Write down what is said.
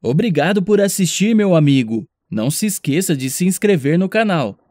Obrigado por assistir, meu amigo. Não se esqueça de se inscrever no canal.